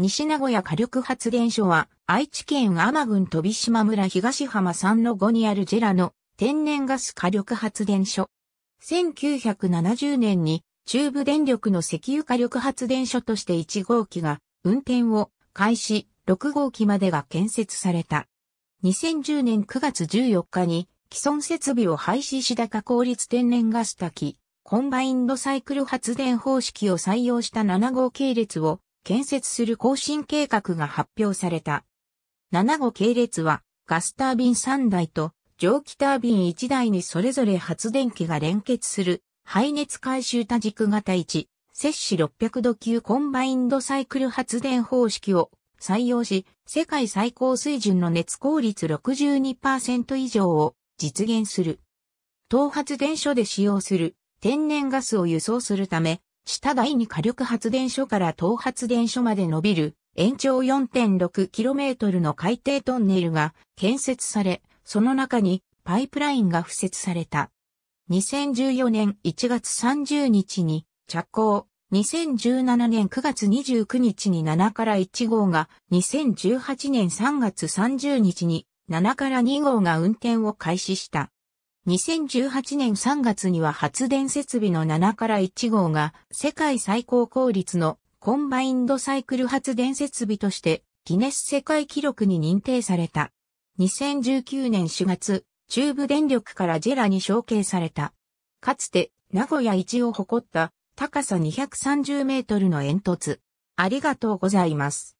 西名古屋火力発電所は、愛知県天郡飛島村東浜3の5にあるジェラの天然ガス火力発電所。1970年に中部電力の石油火力発電所として1号機が運転を開始、6号機までが建設された。2010年9月14日に既存設備を廃止し加効率天然ガス滝、コンバインドサイクル発電方式を採用した7号系列を建設する更新計画が発表された。7号系列はガスタービン3台と蒸気タービン1台にそれぞれ発電機が連結する排熱回収多軸型1、摂氏600度級コンバインドサイクル発電方式を採用し、世界最高水準の熱効率62%以上を実現する。東発電所で使用する天然ガスを輸送するため、下第二火力発電所から東発電所まで伸びる延長 4.6km の海底トンネルが建設され、その中にパイプラインが付設された。2014年1月30日に着工、2017年9月29日に7から1号が、2018年3月30日に7から2号が運転を開始した。2018年3月には発電設備の7から1号が世界最高効率のコンバインドサイクル発電設備としてギネス世界記録に認定された。2019年4月、中部電力からジェラに承継された。かつて名古屋一を誇った高さ230メートルの煙突。ありがとうございます。